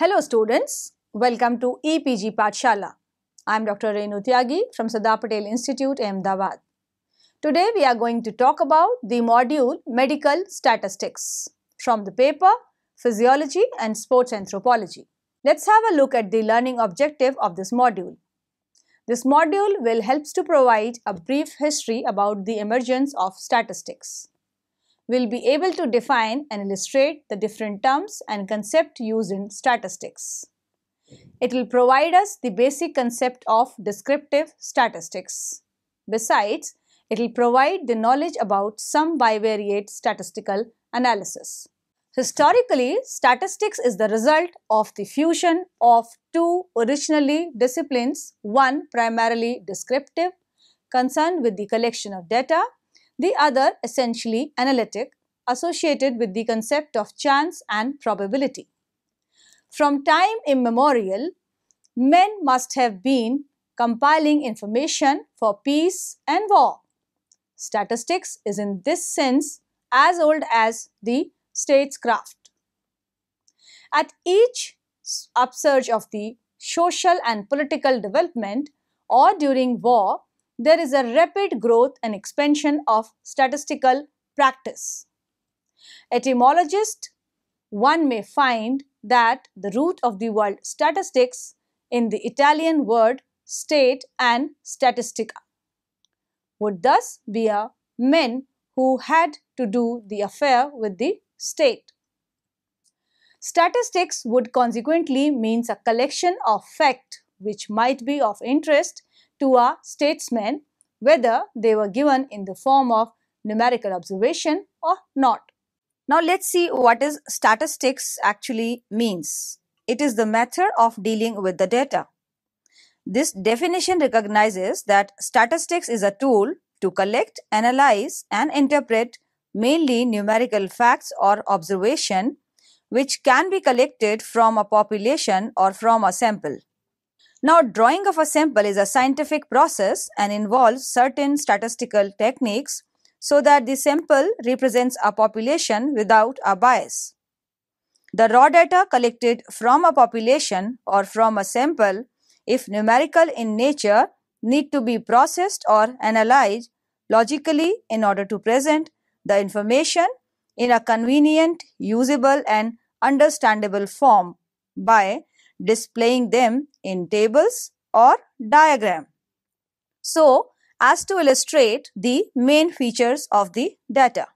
Hello students, welcome to EPG Patshala. I am Dr. Renu Tyagi from Sadar Patel Institute, Ahmedabad. Today we are going to talk about the module Medical Statistics from the paper Physiology and Sports Anthropology. Let's have a look at the learning objective of this module. This module will help to provide a brief history about the emergence of statistics will be able to define and illustrate the different terms and concept used in statistics. It will provide us the basic concept of descriptive statistics. Besides, it will provide the knowledge about some bivariate statistical analysis. Historically, statistics is the result of the fusion of two originally disciplines, one primarily descriptive, concerned with the collection of data, the other essentially analytic, associated with the concept of chance and probability. From time immemorial, men must have been compiling information for peace and war. Statistics is in this sense as old as the statescraft. At each upsurge of the social and political development or during war, there is a rapid growth and expansion of statistical practice. Etymologist, one may find that the root of the word statistics in the Italian word state and statistica would thus be a men who had to do the affair with the state. Statistics would consequently means a collection of fact which might be of interest to our statesmen whether they were given in the form of numerical observation or not. Now let's see what is statistics actually means. It is the method of dealing with the data. This definition recognizes that statistics is a tool to collect, analyze and interpret mainly numerical facts or observation which can be collected from a population or from a sample. Now, drawing of a sample is a scientific process and involves certain statistical techniques so that the sample represents a population without a bias. The raw data collected from a population or from a sample, if numerical in nature, need to be processed or analyzed logically in order to present the information in a convenient, usable and understandable form by displaying them in tables or diagram. So, as to illustrate the main features of the data.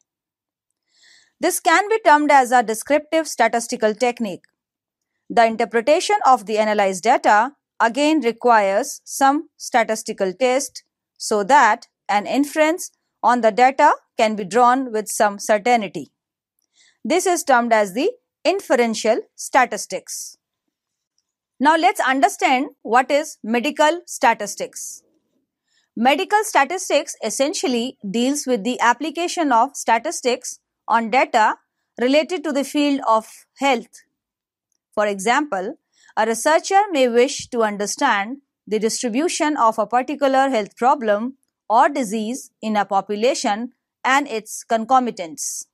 This can be termed as a descriptive statistical technique. The interpretation of the analyzed data again requires some statistical test so that an inference on the data can be drawn with some certainty. This is termed as the inferential statistics. Now let's understand what is medical statistics. Medical statistics essentially deals with the application of statistics on data related to the field of health. For example, a researcher may wish to understand the distribution of a particular health problem or disease in a population and its concomitants.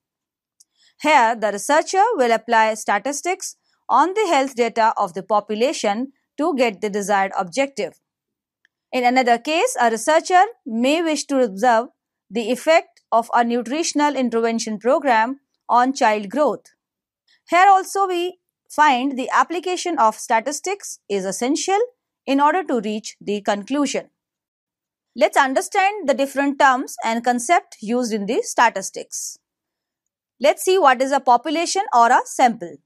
Here, the researcher will apply statistics on the health data of the population to get the desired objective. In another case, a researcher may wish to observe the effect of a nutritional intervention program on child growth. Here also we find the application of statistics is essential in order to reach the conclusion. Let's understand the different terms and concept used in the statistics. Let's see what is a population or a sample.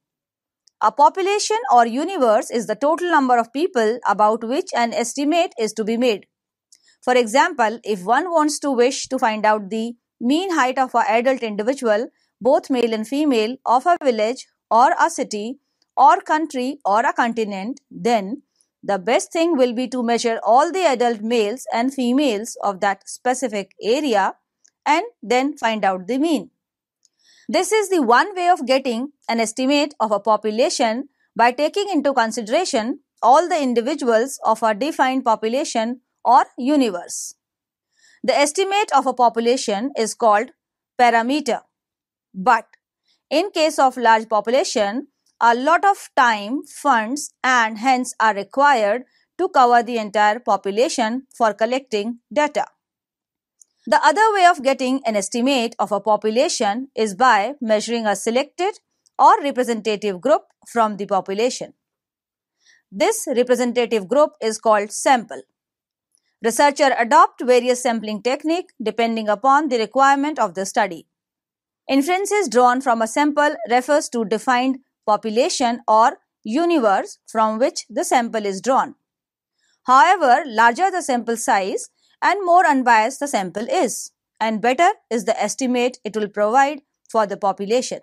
A population or universe is the total number of people about which an estimate is to be made. For example, if one wants to wish to find out the mean height of an adult individual, both male and female, of a village or a city or country or a continent, then the best thing will be to measure all the adult males and females of that specific area and then find out the mean. This is the one way of getting an estimate of a population by taking into consideration all the individuals of a defined population or universe. The estimate of a population is called parameter. But in case of large population, a lot of time, funds and hence are required to cover the entire population for collecting data. The other way of getting an estimate of a population is by measuring a selected or representative group from the population. This representative group is called sample. Researchers adopt various sampling technique depending upon the requirement of the study. Inferences drawn from a sample refers to defined population or universe from which the sample is drawn. However, larger the sample size, and more unbiased the sample is and better is the estimate it will provide for the population.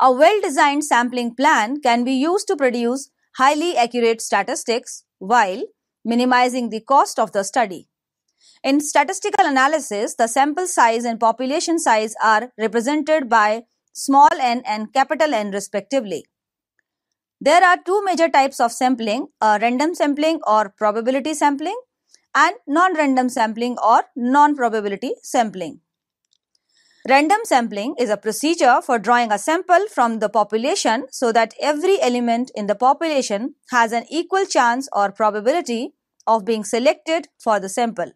A well-designed sampling plan can be used to produce highly accurate statistics while minimizing the cost of the study. In statistical analysis, the sample size and population size are represented by small n and capital N respectively. There are two major types of sampling, a random sampling or probability sampling and non-random sampling or non-probability sampling. Random sampling is a procedure for drawing a sample from the population so that every element in the population has an equal chance or probability of being selected for the sample.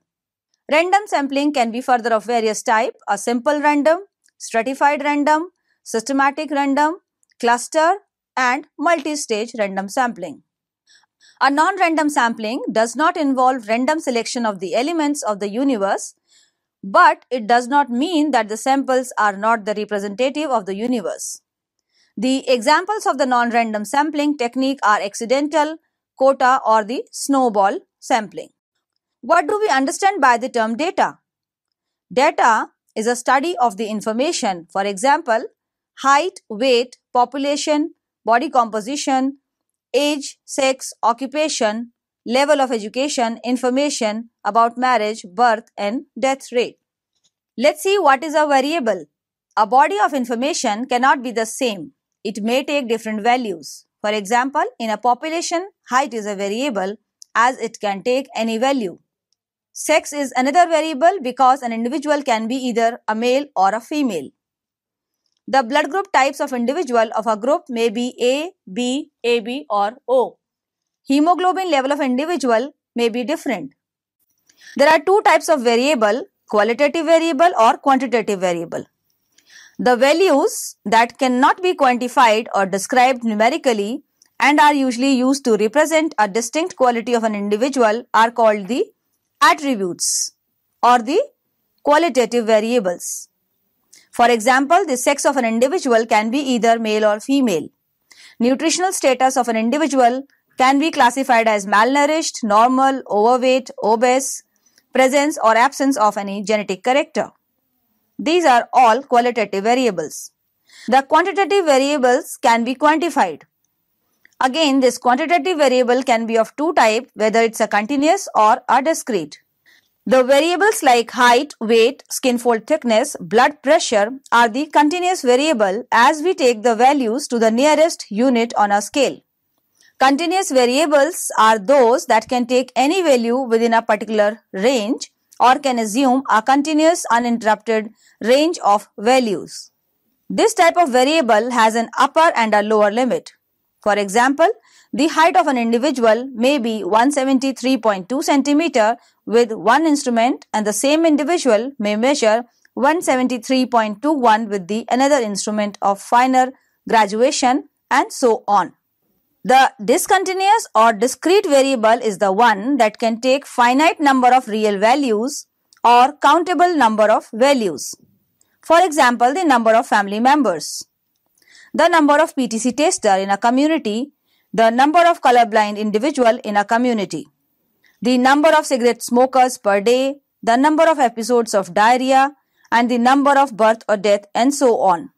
Random sampling can be further of various type, a simple random, stratified random, systematic random, cluster and multi-stage random sampling. A non-random sampling does not involve random selection of the elements of the universe, but it does not mean that the samples are not the representative of the universe. The examples of the non-random sampling technique are accidental, quota or the snowball sampling. What do we understand by the term data? Data is a study of the information, for example, height, weight, population, body composition, age, sex, occupation, level of education, information about marriage, birth and death rate. Let's see what is a variable. A body of information cannot be the same. It may take different values. For example, in a population, height is a variable as it can take any value. Sex is another variable because an individual can be either a male or a female. The blood group types of individual of a group may be A, B, AB or O. Hemoglobin level of individual may be different. There are two types of variable, qualitative variable or quantitative variable. The values that cannot be quantified or described numerically and are usually used to represent a distinct quality of an individual are called the attributes or the qualitative variables. For example, the sex of an individual can be either male or female. Nutritional status of an individual can be classified as malnourished, normal, overweight, obese, presence or absence of any genetic character. These are all qualitative variables. The quantitative variables can be quantified. Again, this quantitative variable can be of two type, whether it's a continuous or a discrete. The variables like height, weight, skin fold thickness, blood pressure are the continuous variable as we take the values to the nearest unit on a scale. Continuous variables are those that can take any value within a particular range or can assume a continuous uninterrupted range of values. This type of variable has an upper and a lower limit. For example, the height of an individual may be 173.2 centimeter with one instrument and the same individual may measure 173.21 with the another instrument of finer graduation and so on. The discontinuous or discrete variable is the one that can take finite number of real values or countable number of values. For example, the number of family members. The number of PTC tester in a community the number of colorblind individual in a community. The number of cigarette smokers per day, the number of episodes of diarrhea, and the number of birth or death and so on.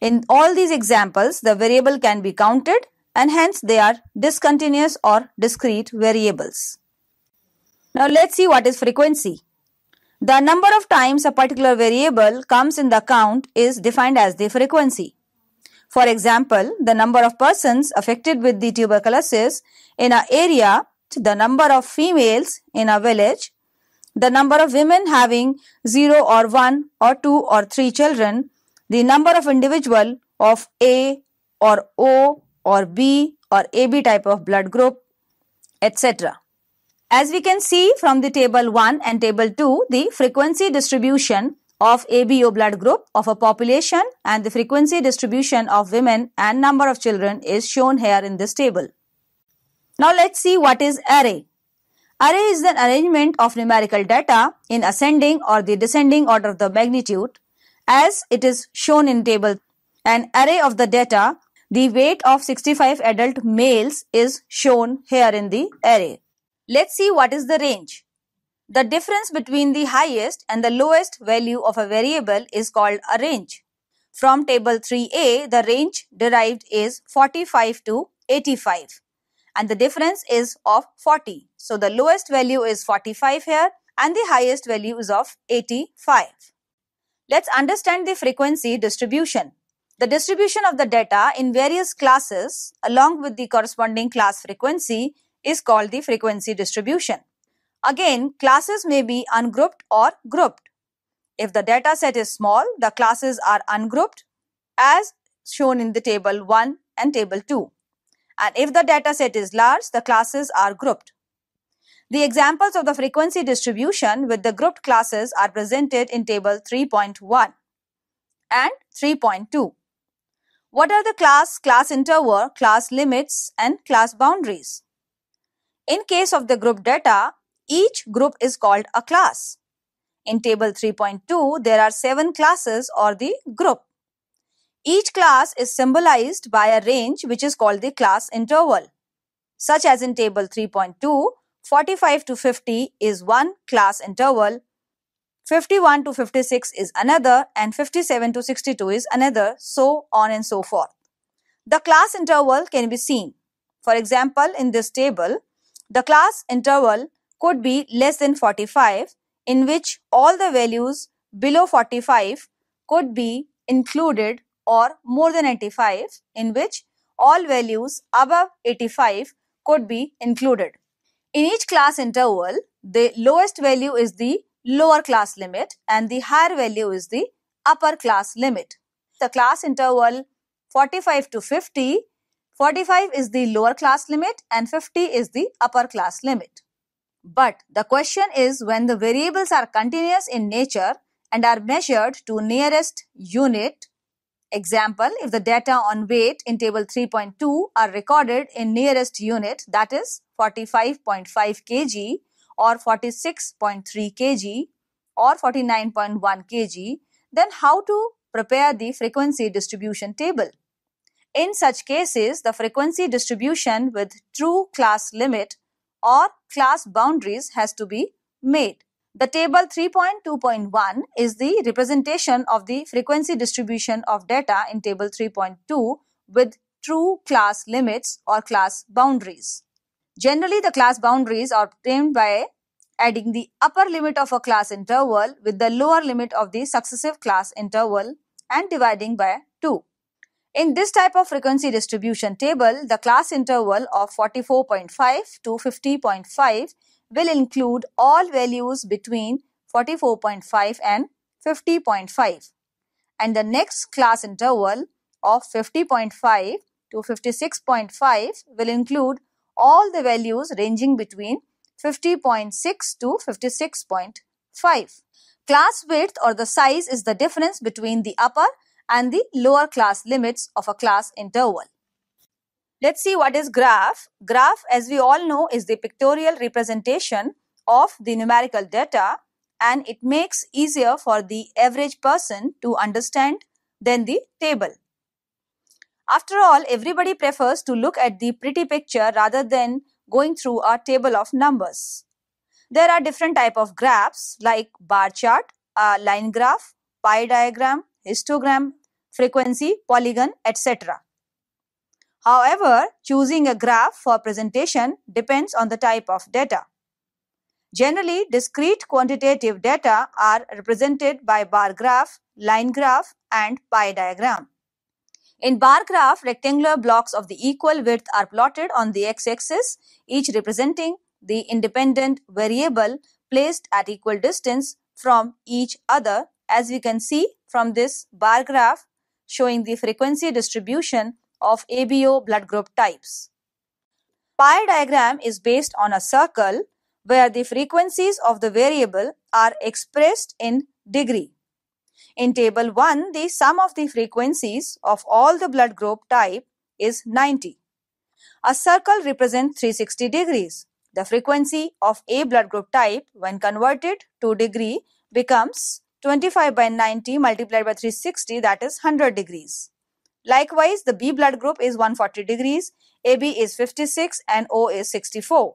In all these examples, the variable can be counted and hence they are discontinuous or discrete variables. Now let's see what is frequency. The number of times a particular variable comes in the count is defined as the frequency. For example, the number of persons affected with the tuberculosis in an area, the number of females in a village, the number of women having 0 or 1 or 2 or 3 children, the number of individual of A or O or B or AB type of blood group, etc. As we can see from the table 1 and table 2, the frequency distribution of ABO blood group of a population and the frequency distribution of women and number of children is shown here in this table. Now let's see what is array. Array is an arrangement of numerical data in ascending or the descending order of the magnitude as it is shown in table. An array of the data, the weight of 65 adult males is shown here in the array. Let's see what is the range. The difference between the highest and the lowest value of a variable is called a range. From table 3a, the range derived is 45 to 85 and the difference is of 40. So, the lowest value is 45 here and the highest value is of 85. Let's understand the frequency distribution. The distribution of the data in various classes along with the corresponding class frequency is called the frequency distribution. Again, classes may be ungrouped or grouped. If the data set is small, the classes are ungrouped as shown in the table 1 and table 2. And if the data set is large, the classes are grouped. The examples of the frequency distribution with the grouped classes are presented in table 3.1 and 3.2. What are the class, class interval, class limits and class boundaries? In case of the group data, each group is called a class. In table 3.2, there are seven classes or the group. Each class is symbolized by a range which is called the class interval. Such as in table 3.2, 45 to 50 is one class interval, 51 to 56 is another and 57 to 62 is another, so on and so forth. The class interval can be seen. For example, in this table, the class interval could be less than 45 in which all the values below 45 could be included or more than 85 in which all values above 85 could be included. In each class interval, the lowest value is the lower class limit and the higher value is the upper class limit. The class interval 45 to 50, 45 is the lower class limit and 50 is the upper class limit. But the question is when the variables are continuous in nature and are measured to nearest unit. Example, if the data on weight in table 3.2 are recorded in nearest unit that is 45.5 kg or 46.3 kg or 49.1 kg, then how to prepare the frequency distribution table? In such cases, the frequency distribution with true class limit or class boundaries has to be made. The table 3.2.1 is the representation of the frequency distribution of data in table 3.2 with true class limits or class boundaries. Generally, the class boundaries are obtained by adding the upper limit of a class interval with the lower limit of the successive class interval and dividing by 2. In this type of frequency distribution table, the class interval of 44.5 to 50.5 will include all values between 44.5 and 50.5 and the next class interval of 50.5 to 56.5 will include all the values ranging between 50.6 to 56.5. Class width or the size is the difference between the upper and the lower class limits of a class interval. Let's see what is graph. Graph as we all know is the pictorial representation of the numerical data and it makes easier for the average person to understand than the table. After all, everybody prefers to look at the pretty picture rather than going through a table of numbers. There are different type of graphs like bar chart, line graph, pie diagram, histogram, frequency, polygon, etc. However, choosing a graph for presentation depends on the type of data. Generally, discrete quantitative data are represented by bar graph, line graph and pie diagram. In bar graph, rectangular blocks of the equal width are plotted on the x-axis, each representing the independent variable placed at equal distance from each other as we can see from this bar graph showing the frequency distribution of ABO blood group types. Pi diagram is based on a circle where the frequencies of the variable are expressed in degree. In table 1, the sum of the frequencies of all the blood group type is 90. A circle represents 360 degrees. The frequency of A blood group type when converted to degree becomes 25 by 90 multiplied by 360 that is 100 degrees. Likewise, the B blood group is 140 degrees, AB is 56 and O is 64.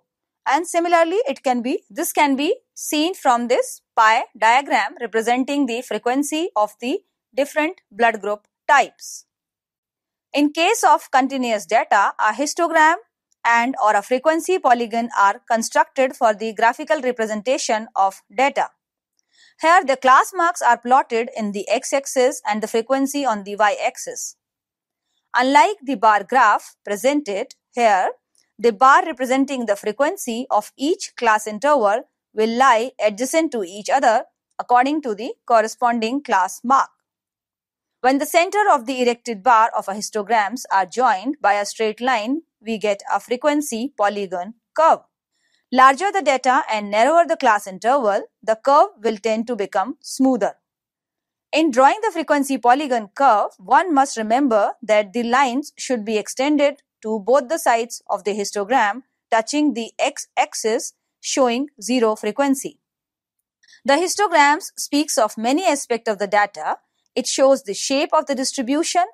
And similarly, it can be, this can be seen from this pie diagram representing the frequency of the different blood group types. In case of continuous data, a histogram and or a frequency polygon are constructed for the graphical representation of data. Here the class marks are plotted in the x-axis and the frequency on the y-axis. Unlike the bar graph presented here, the bar representing the frequency of each class interval will lie adjacent to each other according to the corresponding class mark. When the center of the erected bar of a histograms are joined by a straight line, we get a frequency polygon curve. Larger the data and narrower the class interval, the curve will tend to become smoother. In drawing the frequency polygon curve, one must remember that the lines should be extended to both the sides of the histogram touching the x-axis showing zero frequency. The histograms speaks of many aspects of the data. It shows the shape of the distribution.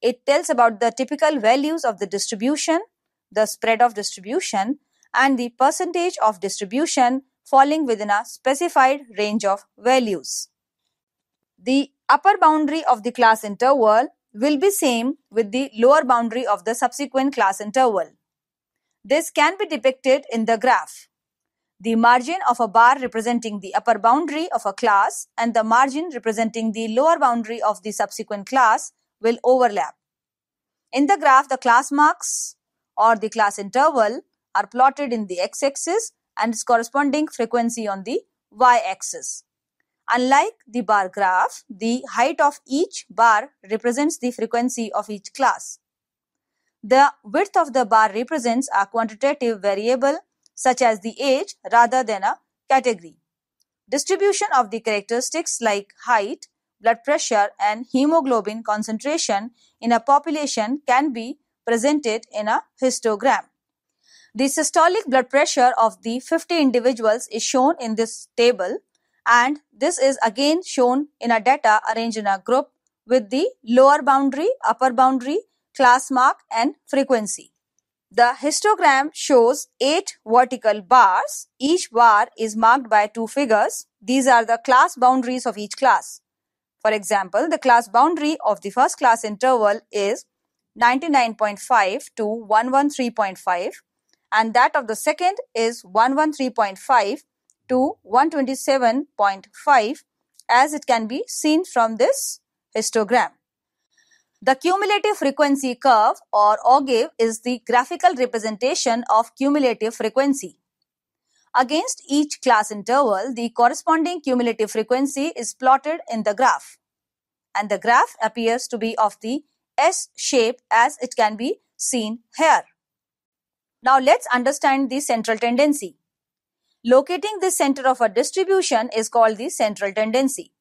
It tells about the typical values of the distribution, the spread of distribution, and the percentage of distribution falling within a specified range of values. The upper boundary of the class interval will be same with the lower boundary of the subsequent class interval. This can be depicted in the graph. The margin of a bar representing the upper boundary of a class and the margin representing the lower boundary of the subsequent class will overlap. In the graph, the class marks or the class interval are plotted in the x-axis and its corresponding frequency on the y-axis. Unlike the bar graph, the height of each bar represents the frequency of each class. The width of the bar represents a quantitative variable such as the age rather than a category. Distribution of the characteristics like height, blood pressure and hemoglobin concentration in a population can be presented in a histogram. The systolic blood pressure of the 50 individuals is shown in this table and this is again shown in a data arranged in a group with the lower boundary, upper boundary, class mark and frequency. The histogram shows 8 vertical bars. Each bar is marked by two figures. These are the class boundaries of each class. For example, the class boundary of the first class interval is 99.5 to 113.5 and that of the second is 113.5 to 127.5 as it can be seen from this histogram. The cumulative frequency curve or ogive is the graphical representation of cumulative frequency. Against each class interval, the corresponding cumulative frequency is plotted in the graph. And the graph appears to be of the S shape as it can be seen here. Now let's understand the central tendency. Locating the center of a distribution is called the central tendency.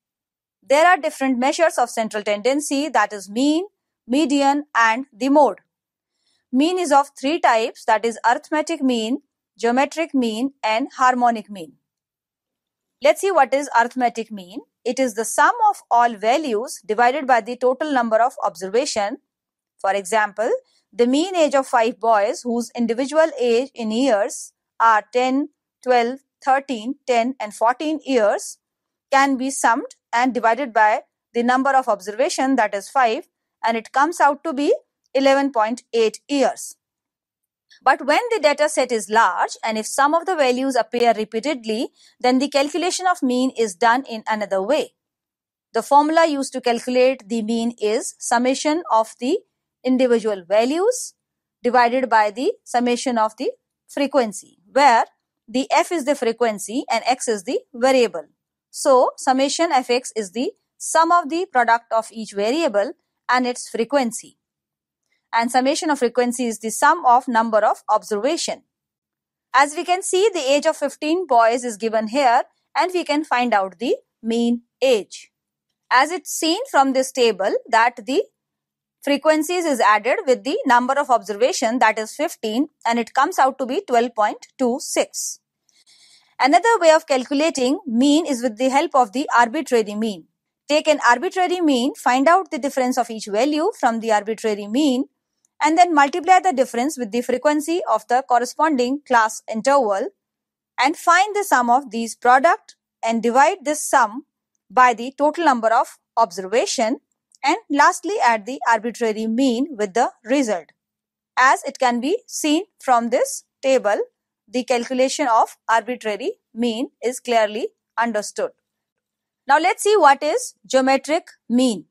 There are different measures of central tendency that is mean, median and the mode. Mean is of three types that is arithmetic mean, geometric mean and harmonic mean. Let's see what is arithmetic mean. It is the sum of all values divided by the total number of observation. For example, the mean age of five boys whose individual age in years are 10, 12, 13, 10 and 14 years can be summed and divided by the number of observation that is 5 and it comes out to be 11.8 years. But when the data set is large and if some of the values appear repeatedly, then the calculation of mean is done in another way. The formula used to calculate the mean is summation of the individual values divided by the summation of the frequency where the f is the frequency and x is the variable. So, summation fx is the sum of the product of each variable and its frequency. And summation of frequency is the sum of number of observation. As we can see, the age of 15 boys is given here and we can find out the mean age. As it's seen from this table that the frequencies is added with the number of observation that is 15 and it comes out to be 12.26. Another way of calculating mean is with the help of the arbitrary mean. Take an arbitrary mean, find out the difference of each value from the arbitrary mean and then multiply the difference with the frequency of the corresponding class interval and find the sum of these product and divide this sum by the total number of observation and lastly at the arbitrary mean with the result. As it can be seen from this table, the calculation of arbitrary mean is clearly understood. Now let's see what is geometric mean.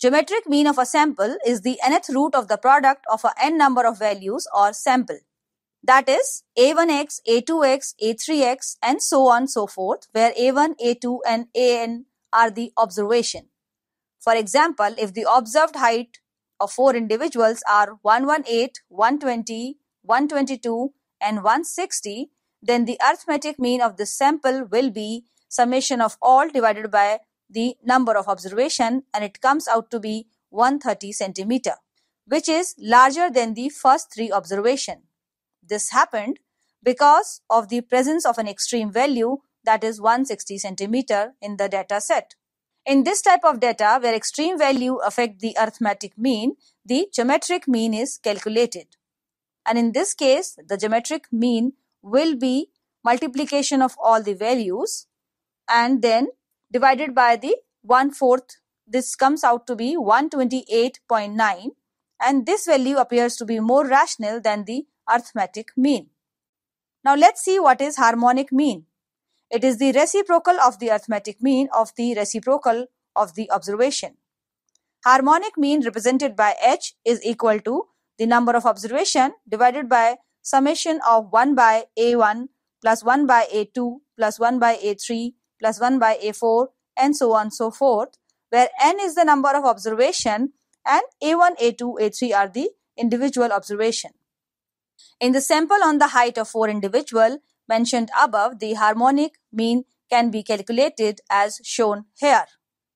Geometric mean of a sample is the nth root of the product of a n number of values or sample. That is a1x, a2x, a3x and so on so forth where a1, a2 and an are the observation. For example, if the observed height of four individuals are 118, 120, 122 and 160, then the arithmetic mean of the sample will be summation of all divided by the number of observation and it comes out to be 130 centimeter, which is larger than the first three observation. This happened because of the presence of an extreme value that is 160 centimeter in the data set. In this type of data, where extreme value affect the arithmetic mean, the geometric mean is calculated. And in this case, the geometric mean will be multiplication of all the values and then divided by the 1 fourth. This comes out to be 128.9 and this value appears to be more rational than the arithmetic mean. Now let's see what is harmonic mean. It is the reciprocal of the arithmetic mean of the reciprocal of the observation. Harmonic mean represented by h is equal to the number of observation divided by summation of 1 by a1 plus 1 by a2 plus 1 by a3 plus 1 by a4 and so on so forth where n is the number of observation and a1, a2, a3 are the individual observation. In the sample on the height of 4 individual, mentioned above, the harmonic mean can be calculated as shown here.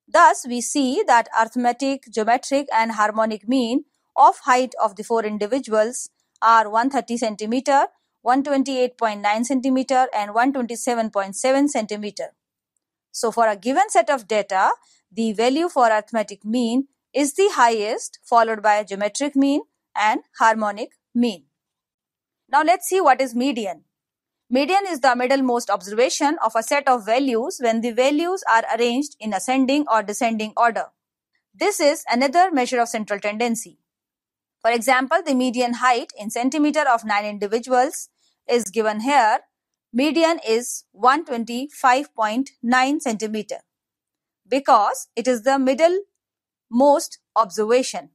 Thus, we see that arithmetic, geometric and harmonic mean of height of the four individuals are 130 centimeter, 128.9 centimeter and 127.7 centimeter. So, for a given set of data, the value for arithmetic mean is the highest followed by geometric mean and harmonic mean. Now, let's see what is median. Median is the middlemost observation of a set of values when the values are arranged in ascending or descending order. This is another measure of central tendency. For example, the median height in centimeter of 9 individuals is given here. Median is 125.9 centimeter because it is the middlemost observation.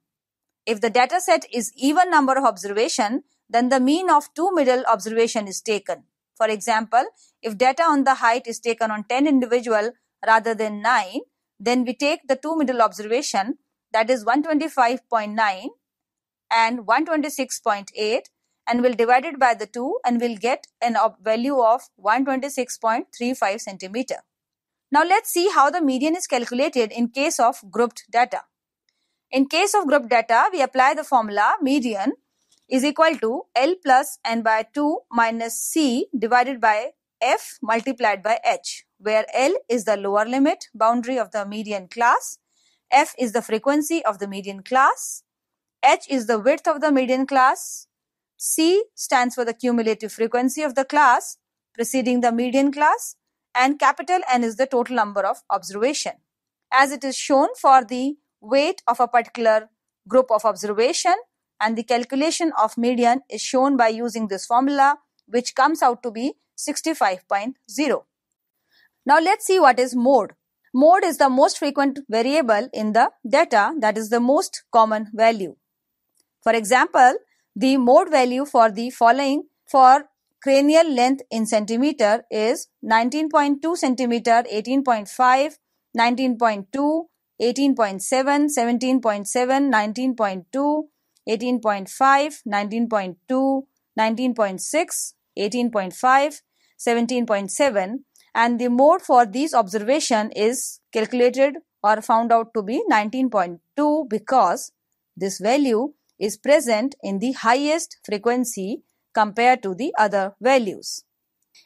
If the data set is even number of observation, then the mean of two middle observation is taken. For example, if data on the height is taken on 10 individual rather than 9, then we take the two middle observation that is 125.9 and 126.8 and we'll divide it by the 2 and we'll get an value of 126.35 centimeter. Now let's see how the median is calculated in case of grouped data. In case of grouped data, we apply the formula median is equal to L plus n by 2 minus C divided by F multiplied by H, where L is the lower limit boundary of the median class, F is the frequency of the median class, H is the width of the median class, C stands for the cumulative frequency of the class preceding the median class, and capital N is the total number of observation. As it is shown for the weight of a particular group of observation, and the calculation of median is shown by using this formula which comes out to be 65.0. Now let's see what is mode. Mode is the most frequent variable in the data that is the most common value. For example, the mode value for the following for cranial length in centimeter is 19.2 centimeter, 18.5, 19.2, 18.7, 17.7, 19.2, 18.5, 19.2, 19.6, 18.5, 17.7 and the mode for these observation is calculated or found out to be 19.2 because this value is present in the highest frequency compared to the other values.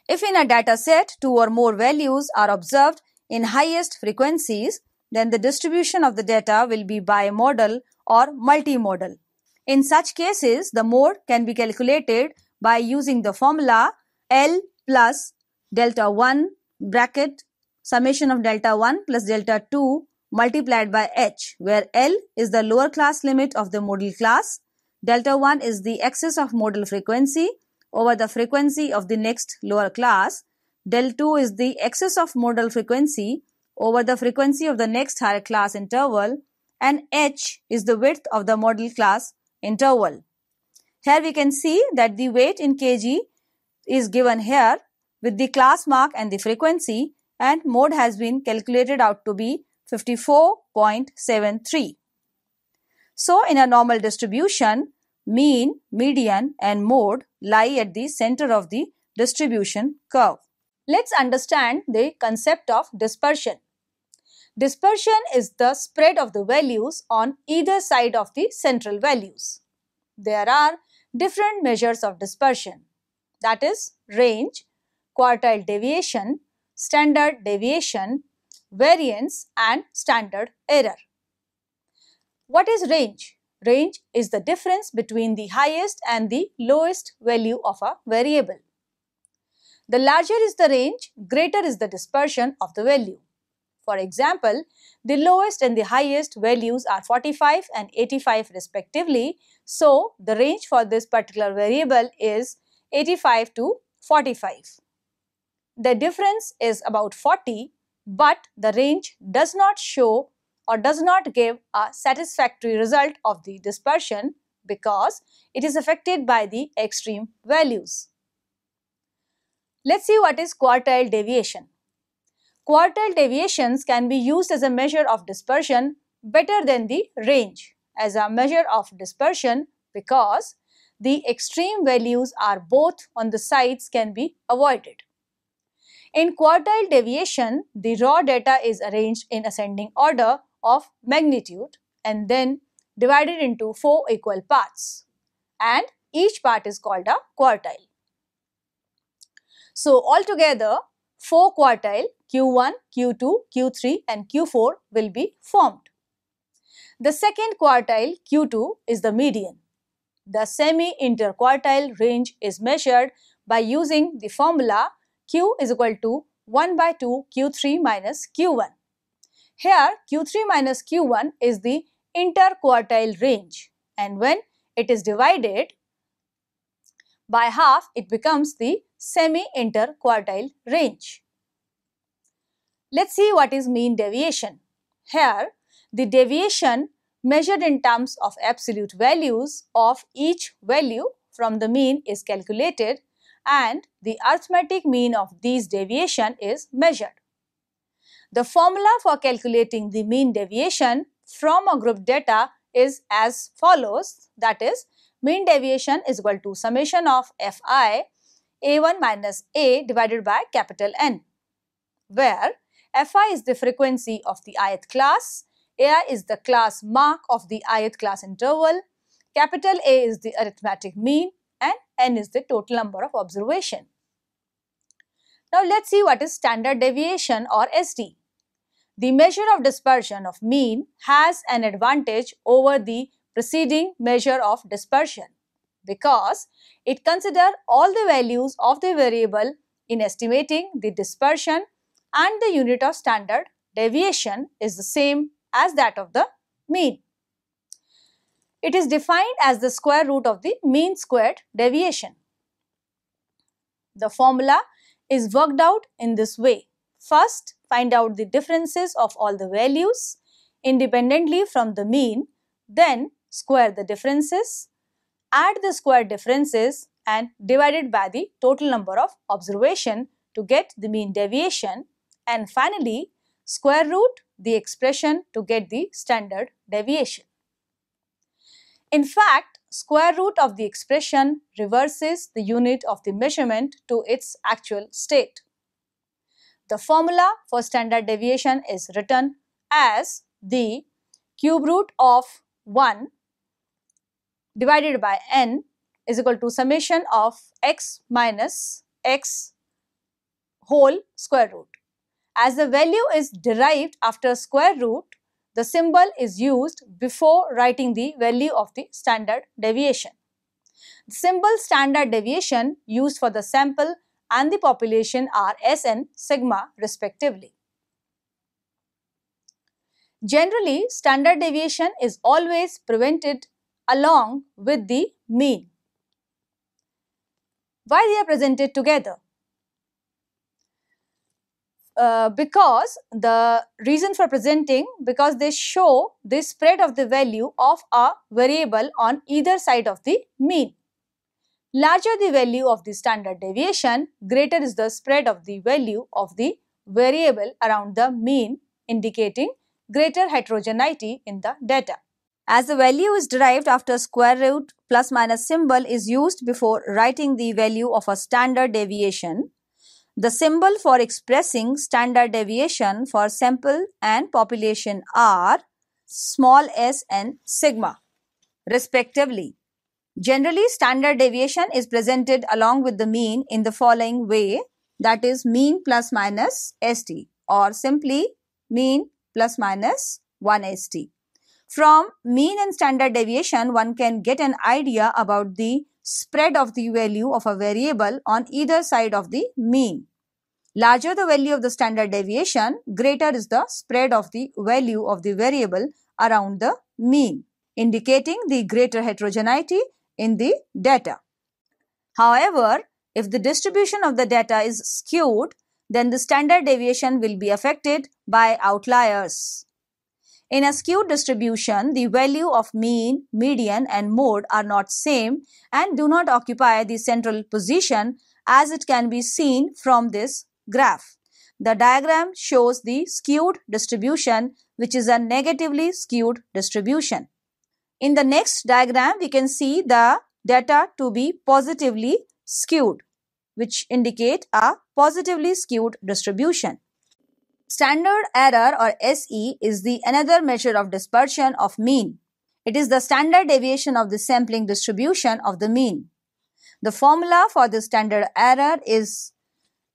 If in a data set two or more values are observed in highest frequencies, then the distribution of the data will be bimodal or multimodal. In such cases, the mode can be calculated by using the formula L plus delta 1 bracket summation of delta 1 plus delta 2 multiplied by h where L is the lower class limit of the modal class, delta 1 is the excess of modal frequency over the frequency of the next lower class, del 2 is the excess of modal frequency over the frequency of the next higher class interval and h is the width of the modal class interval. Here we can see that the weight in kg is given here with the class mark and the frequency and mode has been calculated out to be 54.73. So, in a normal distribution, mean, median and mode lie at the center of the distribution curve. Let's understand the concept of dispersion. Dispersion is the spread of the values on either side of the central values. There are different measures of dispersion that is range, quartile deviation, standard deviation, variance and standard error. What is range? Range is the difference between the highest and the lowest value of a variable. The larger is the range, greater is the dispersion of the value. For example, the lowest and the highest values are 45 and 85 respectively. So, the range for this particular variable is 85 to 45. The difference is about 40 but the range does not show or does not give a satisfactory result of the dispersion because it is affected by the extreme values. Let's see what is quartile deviation quartile deviations can be used as a measure of dispersion better than the range as a measure of dispersion because the extreme values are both on the sides can be avoided. In quartile deviation, the raw data is arranged in ascending order of magnitude and then divided into four equal parts and each part is called a quartile. So altogether, four quartile Q1, Q2, Q3 and Q4 will be formed. The second quartile Q2 is the median. The semi-interquartile range is measured by using the formula Q is equal to 1 by 2 Q3 minus Q1. Here Q3 minus Q1 is the interquartile range and when it is divided by half it becomes the semi-interquartile range. Let's see what is mean deviation. Here, the deviation measured in terms of absolute values of each value from the mean is calculated and the arithmetic mean of these deviation is measured. The formula for calculating the mean deviation from a group data is as follows that is mean deviation is equal to summation of fi a1 minus a divided by capital N where Fi is the frequency of the ith class, Ai is the class mark of the ith class interval, capital A is the arithmetic mean and n is the total number of observation. Now let's see what is standard deviation or SD. The measure of dispersion of mean has an advantage over the preceding measure of dispersion because it considers all the values of the variable in estimating the dispersion and the unit of standard deviation is the same as that of the mean. It is defined as the square root of the mean squared deviation. The formula is worked out in this way. First, find out the differences of all the values independently from the mean, then square the differences, add the square differences and divide it by the total number of observation to get the mean deviation and finally square root the expression to get the standard deviation. In fact, square root of the expression reverses the unit of the measurement to its actual state. The formula for standard deviation is written as the cube root of 1 divided by n is equal to summation of x minus x whole square root. As the value is derived after square root, the symbol is used before writing the value of the standard deviation. The symbol standard deviation used for the sample and the population are S and sigma respectively. Generally, standard deviation is always prevented along with the mean. Why they are presented together? Uh, because the reason for presenting because they show the spread of the value of a variable on either side of the mean. Larger the value of the standard deviation, greater is the spread of the value of the variable around the mean indicating greater heterogeneity in the data. As the value is derived after square root plus minus symbol is used before writing the value of a standard deviation, the symbol for expressing standard deviation for sample and population are small s and sigma respectively. Generally, standard deviation is presented along with the mean in the following way that is mean plus minus ST or simply mean plus minus 1 ST. From mean and standard deviation, one can get an idea about the spread of the value of a variable on either side of the mean. Larger the value of the standard deviation, greater is the spread of the value of the variable around the mean, indicating the greater heterogeneity in the data. However, if the distribution of the data is skewed, then the standard deviation will be affected by outliers. In a skewed distribution, the value of mean, median and mode are not same and do not occupy the central position as it can be seen from this graph. The diagram shows the skewed distribution which is a negatively skewed distribution. In the next diagram, we can see the data to be positively skewed which indicate a positively skewed distribution. Standard error or SE is the another measure of dispersion of mean. It is the standard deviation of the sampling distribution of the mean. The formula for the standard error is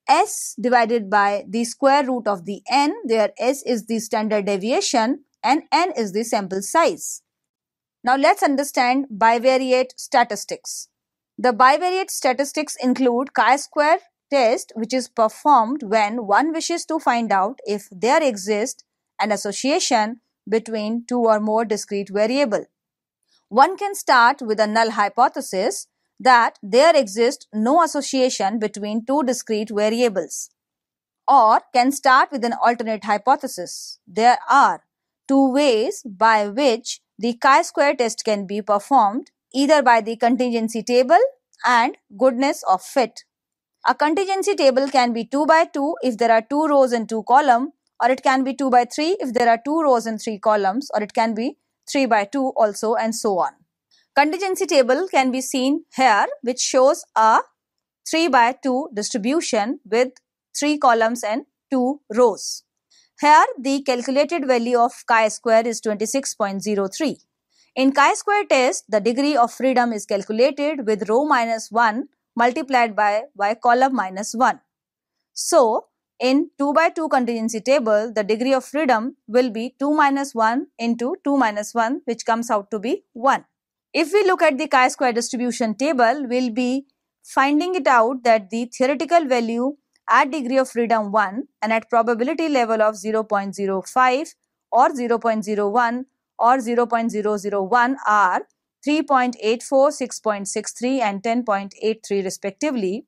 S divided by the square root of the N, where S is the standard deviation and N is the sample size. Now let's understand bivariate statistics. The bivariate statistics include chi-square, test which is performed when one wishes to find out if there exists an association between two or more discrete variable. One can start with a null hypothesis that there exists no association between two discrete variables or can start with an alternate hypothesis. There are two ways by which the chi-square test can be performed either by the contingency table and goodness of fit. A contingency table can be 2 by 2 if there are 2 rows and 2 columns, or it can be 2 by 3 if there are 2 rows and 3 columns, or it can be 3 by 2 also and so on. Contingency table can be seen here which shows a 3 by 2 distribution with 3 columns and 2 rows. Here the calculated value of chi-square is 26.03. In chi-square test, the degree of freedom is calculated with rho minus 1 multiplied by y column minus 1. So, in 2 by 2 contingency table, the degree of freedom will be 2 minus 1 into 2 minus 1 which comes out to be 1. If we look at the chi-square distribution table, we'll be finding it out that the theoretical value at degree of freedom 1 and at probability level of 0.05 or 0.01 or 0.001 are 3.84, 6.63 and 10.83 respectively.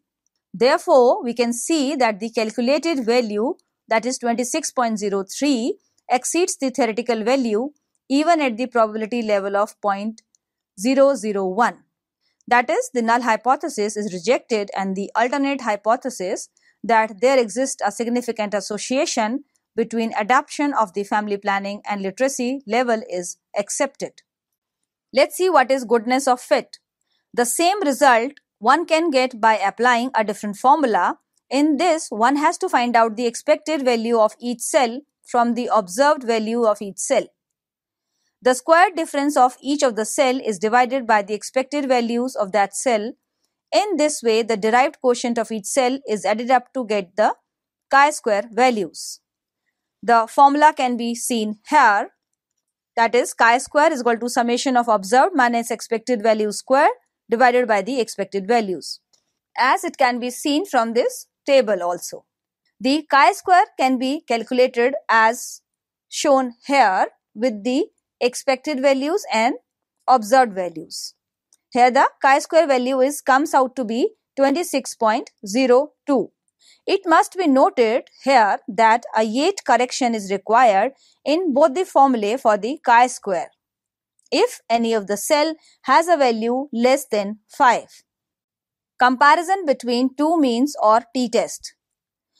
Therefore, we can see that the calculated value that is 26.03 exceeds the theoretical value even at the probability level of 0.001. That is, the null hypothesis is rejected and the alternate hypothesis that there exists a significant association between adoption of the family planning and literacy level is accepted. Let's see what is goodness of fit. The same result one can get by applying a different formula. In this, one has to find out the expected value of each cell from the observed value of each cell. The square difference of each of the cell is divided by the expected values of that cell. In this way, the derived quotient of each cell is added up to get the chi-square values. The formula can be seen here. That is chi square is equal to summation of observed minus expected value square divided by the expected values. As it can be seen from this table also. The chi square can be calculated as shown here with the expected values and observed values. Here the chi square value is comes out to be 26.02. It must be noted here that a yet correction is required in both the formulae for the chi-square if any of the cell has a value less than 5. Comparison between two means or t-test.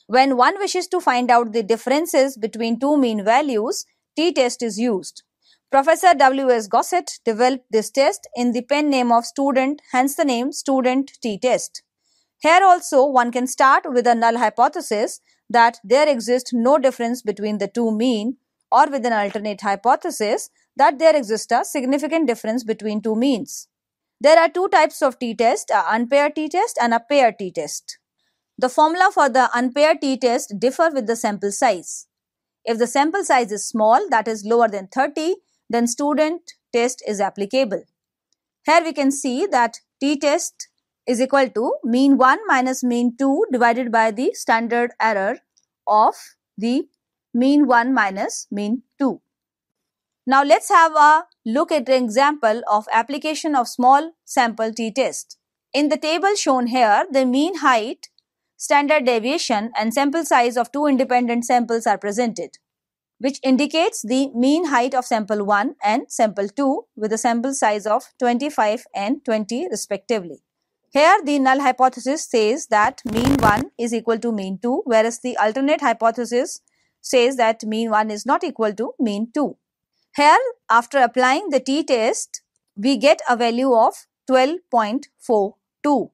When one wishes to find out the differences between two mean values, t-test is used. Professor W.S. Gossett developed this test in the pen name of student, hence the name student t-test. Here also, one can start with a null hypothesis that there exists no difference between the two mean or with an alternate hypothesis that there exists a significant difference between two means. There are two types of t-test, a unpaired t-test and a paired t-test. The formula for the unpaired t-test differ with the sample size. If the sample size is small, that is lower than 30, then student test is applicable. Here we can see that t-test is equal to mean 1 minus mean 2 divided by the standard error of the mean 1 minus mean 2. Now let's have a look at an example of application of small sample t-test. In the table shown here, the mean height, standard deviation and sample size of two independent samples are presented, which indicates the mean height of sample 1 and sample 2 with a sample size of 25 and 20 respectively. Here the null hypothesis says that mean 1 is equal to mean 2 whereas the alternate hypothesis says that mean 1 is not equal to mean 2. Here after applying the t-test we get a value of 12.42.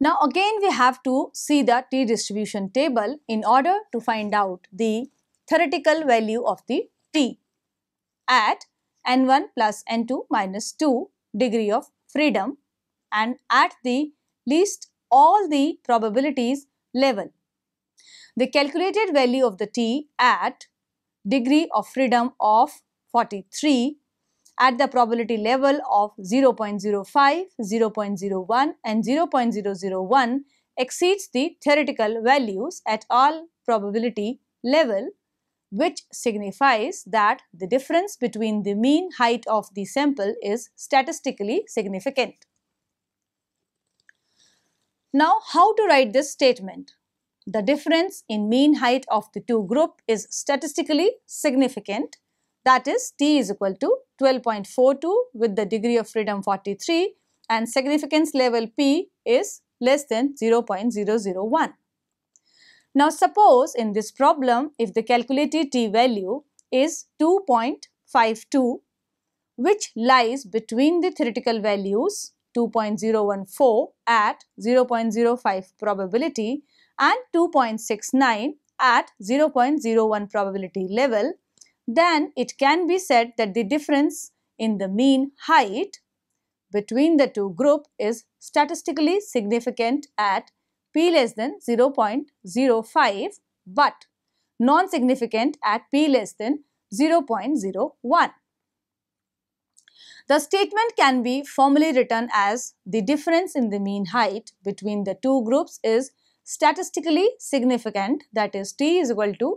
Now again we have to see the t-distribution table in order to find out the theoretical value of the t at n1 plus n2 minus 2 degree of freedom and at the least all the probabilities level. The calculated value of the t at degree of freedom of 43 at the probability level of 0 0.05, 0 0.01 and 0 0.001 exceeds the theoretical values at all probability level which signifies that the difference between the mean height of the sample is statistically significant. Now, how to write this statement? The difference in mean height of the two group is statistically significant. That is, t is equal to 12.42 with the degree of freedom 43 and significance level p is less than 0.001. Now, suppose in this problem, if the calculated t value is 2.52, which lies between the theoretical values 2.014 at 0.05 probability and 2.69 at 0.01 probability level, then it can be said that the difference in the mean height between the two group is statistically significant at p less than 0.05 but non-significant at p less than 0.01. The statement can be formally written as the difference in the mean height between the two groups is statistically significant that is t is equal to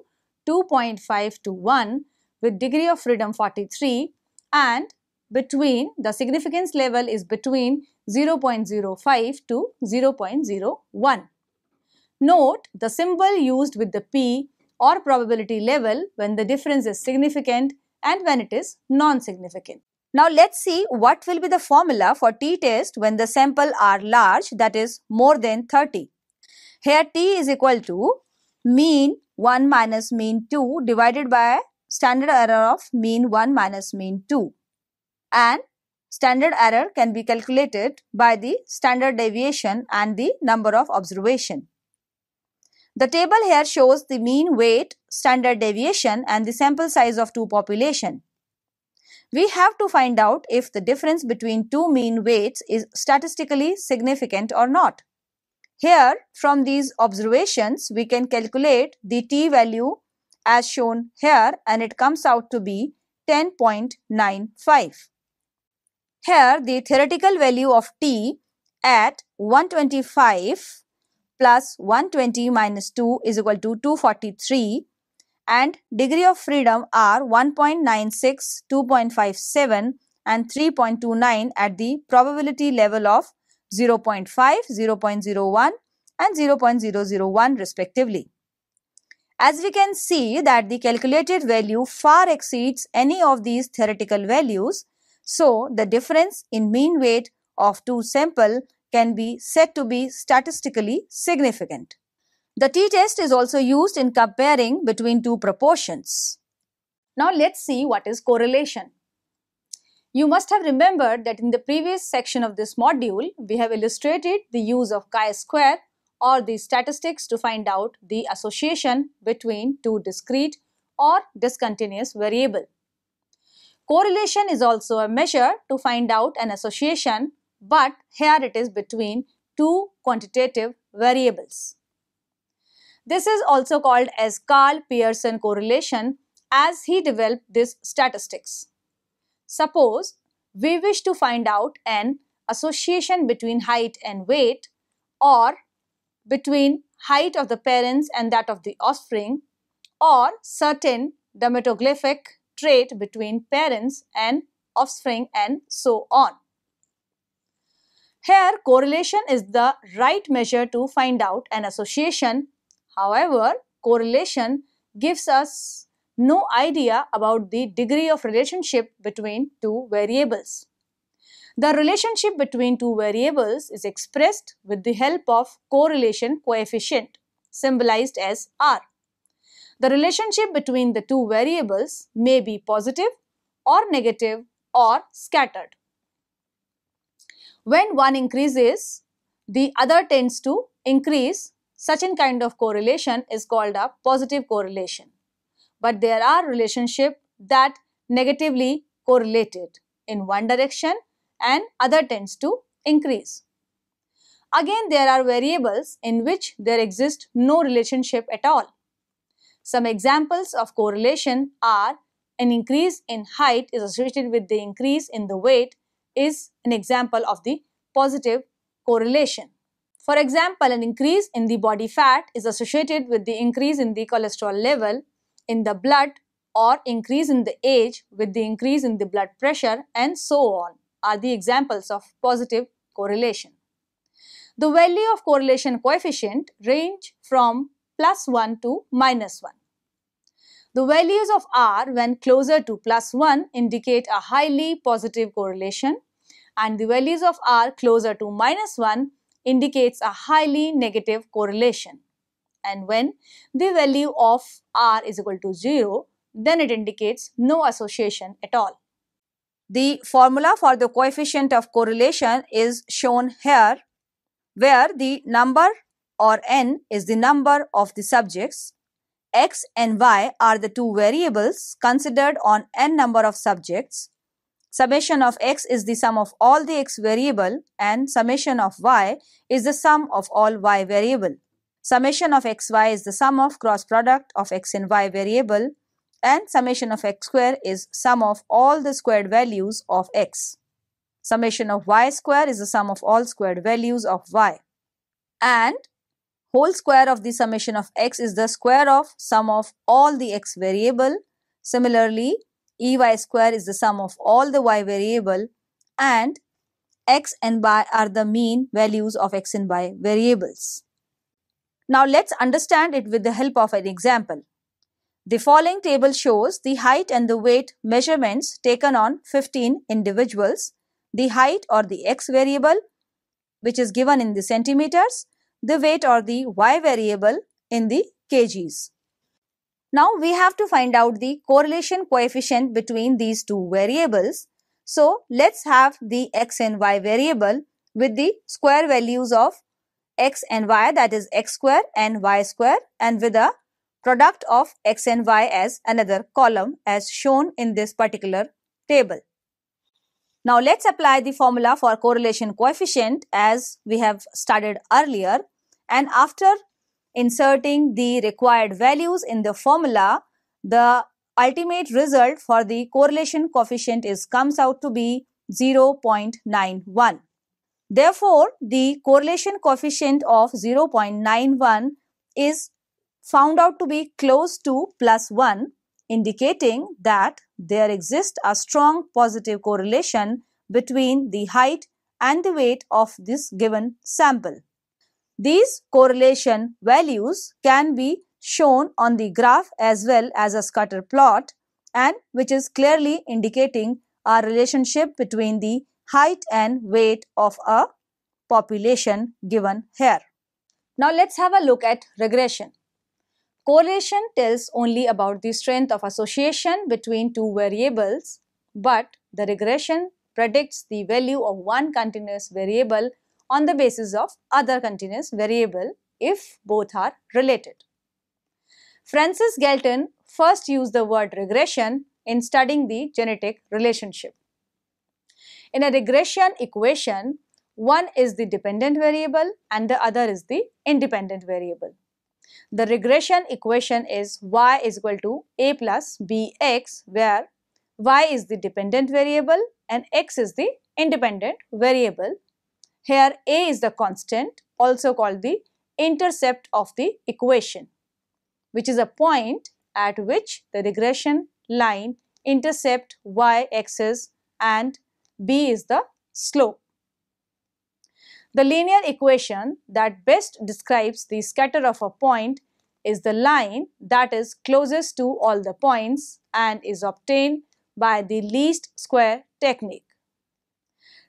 2.5 to 1 with degree of freedom 43 and between the significance level is between 0.05 to 0.01. Note the symbol used with the p or probability level when the difference is significant and when it is non-significant. Now let's see what will be the formula for t-test when the sample are large that is more than 30. Here t is equal to mean 1 minus mean 2 divided by standard error of mean 1 minus mean 2 and standard error can be calculated by the standard deviation and the number of observation. The table here shows the mean weight, standard deviation and the sample size of two population. We have to find out if the difference between two mean weights is statistically significant or not. Here, from these observations, we can calculate the t value as shown here and it comes out to be 10.95. Here, the theoretical value of t at 125 plus 120 minus 2 is equal to 243 and degree of freedom are 1.96, 2.57 and 3.29 at the probability level of 0.5, 0.01 and 0.001 respectively. As we can see that the calculated value far exceeds any of these theoretical values, so the difference in mean weight of two sample can be said to be statistically significant. The t-test is also used in comparing between two proportions. Now let's see what is correlation. You must have remembered that in the previous section of this module, we have illustrated the use of chi-square or the statistics to find out the association between two discrete or discontinuous variable. Correlation is also a measure to find out an association, but here it is between two quantitative variables. This is also called as Carl Pearson correlation as he developed this statistics. Suppose we wish to find out an association between height and weight or between height of the parents and that of the offspring or certain dermatoglyphic trait between parents and offspring and so on. Here correlation is the right measure to find out an association However, correlation gives us no idea about the degree of relationship between two variables. The relationship between two variables is expressed with the help of correlation coefficient symbolized as R. The relationship between the two variables may be positive or negative or scattered. When one increases, the other tends to increase such a kind of correlation is called a positive correlation. But there are relationships that negatively correlated in one direction and other tends to increase. Again, there are variables in which there exists no relationship at all. Some examples of correlation are an increase in height is associated with the increase in the weight is an example of the positive correlation. For example, an increase in the body fat is associated with the increase in the cholesterol level in the blood or increase in the age with the increase in the blood pressure and so on are the examples of positive correlation. The value of correlation coefficient range from plus 1 to minus 1. The values of R when closer to plus 1 indicate a highly positive correlation and the values of R closer to minus 1 indicates a highly negative correlation. And when the value of R is equal to 0, then it indicates no association at all. The formula for the coefficient of correlation is shown here where the number or n is the number of the subjects, x and y are the two variables considered on n number of subjects Summation of x is the sum of all the x variable and summation of y is the sum of all y variable. Summation of xy is the sum of cross product of x and y variable and summation of x square is sum of all the squared values of x. Summation of y square is the sum of all squared values of y. And whole square of the summation of x is the square of sum of all the x variable. Similarly, Ey square is the sum of all the y variable and x and y are the mean values of x and y variables. Now let's understand it with the help of an example. The following table shows the height and the weight measurements taken on 15 individuals, the height or the x variable which is given in the centimeters, the weight or the y variable in the kgs. Now we have to find out the correlation coefficient between these two variables. So let's have the x and y variable with the square values of x and y that is x square and y square and with a product of x and y as another column as shown in this particular table. Now let's apply the formula for correlation coefficient as we have studied earlier and after inserting the required values in the formula, the ultimate result for the correlation coefficient is comes out to be 0.91. Therefore, the correlation coefficient of 0.91 is found out to be close to plus 1 indicating that there exists a strong positive correlation between the height and the weight of this given sample. These correlation values can be shown on the graph as well as a scatter plot and which is clearly indicating a relationship between the height and weight of a population given here. Now let's have a look at regression. Correlation tells only about the strength of association between two variables but the regression predicts the value of one continuous variable on the basis of other continuous variable if both are related. Francis Galton first used the word regression in studying the genetic relationship. In a regression equation, one is the dependent variable and the other is the independent variable. The regression equation is y is equal to a plus bx where y is the dependent variable and x is the independent variable here A is the constant also called the intercept of the equation which is a point at which the regression line intercept y axis and b is the slope. The linear equation that best describes the scatter of a point is the line that is closest to all the points and is obtained by the least square technique.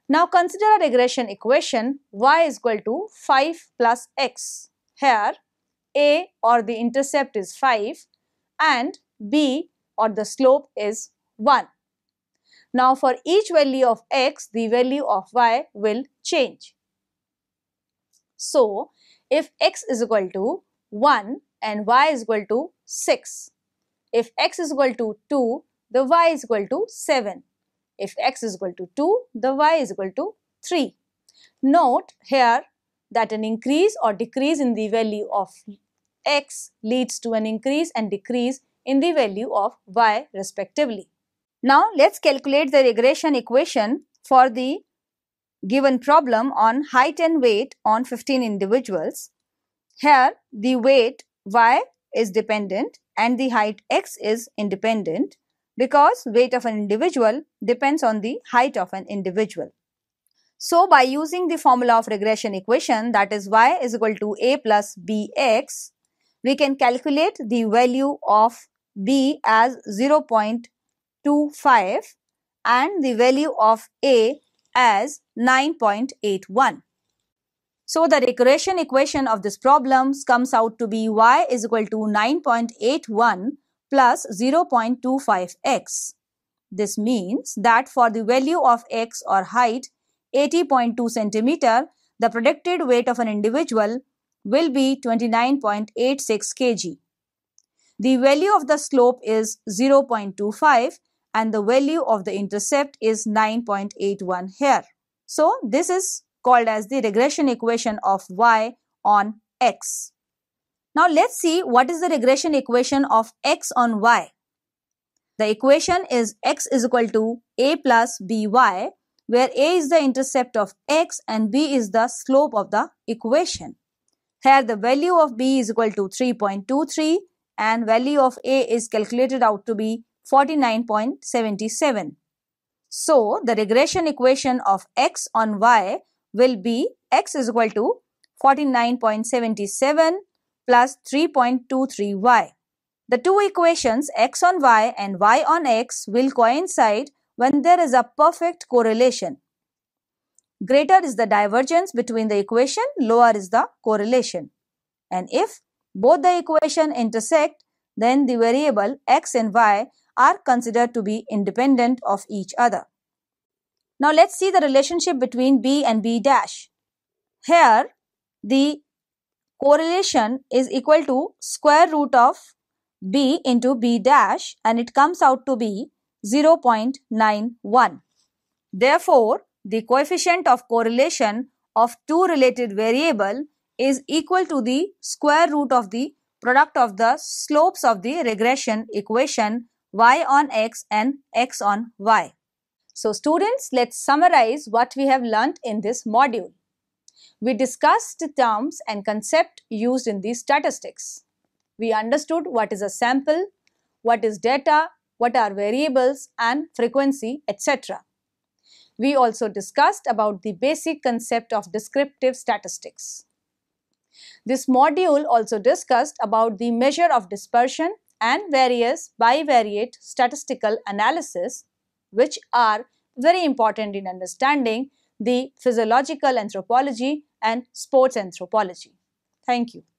Now consider a regression equation y is equal to 5 plus x. Here a or the intercept is 5 and b or the slope is 1. Now for each value of x, the value of y will change. So if x is equal to 1 and y is equal to 6, if x is equal to 2, the y is equal to 7. If x is equal to 2, the y is equal to 3. Note here that an increase or decrease in the value of x leads to an increase and decrease in the value of y respectively. Now let's calculate the regression equation for the given problem on height and weight on 15 individuals. Here the weight y is dependent and the height x is independent because weight of an individual depends on the height of an individual. So by using the formula of regression equation that is y is equal to a plus bx, we can calculate the value of b as 0.25 and the value of a as 9.81. So the regression equation of this problem comes out to be y is equal to 9.81 plus 0.25x. This means that for the value of x or height 80.2 cm, the predicted weight of an individual will be 29.86 kg. The value of the slope is 0.25 and the value of the intercept is 9.81 here. So, this is called as the regression equation of y on x. Now let's see what is the regression equation of x on y. The equation is x is equal to a plus by where a is the intercept of x and b is the slope of the equation. Here the value of b is equal to 3.23 and value of a is calculated out to be 49.77. So the regression equation of x on y will be x is equal to 49.77 plus 3.23y. The two equations x on y and y on x will coincide when there is a perfect correlation. Greater is the divergence between the equation, lower is the correlation. And if both the equation intersect, then the variable x and y are considered to be independent of each other. Now let's see the relationship between b and b dash. Here, the correlation is equal to square root of b into b dash and it comes out to be 0.91. Therefore, the coefficient of correlation of two related variable is equal to the square root of the product of the slopes of the regression equation y on x and x on y. So students, let's summarize what we have learnt in this module. We discussed the terms and concept used in these statistics. We understood what is a sample, what is data, what are variables and frequency, etc. We also discussed about the basic concept of descriptive statistics. This module also discussed about the measure of dispersion and various bivariate statistical analysis which are very important in understanding the physiological anthropology and sports anthropology. Thank you.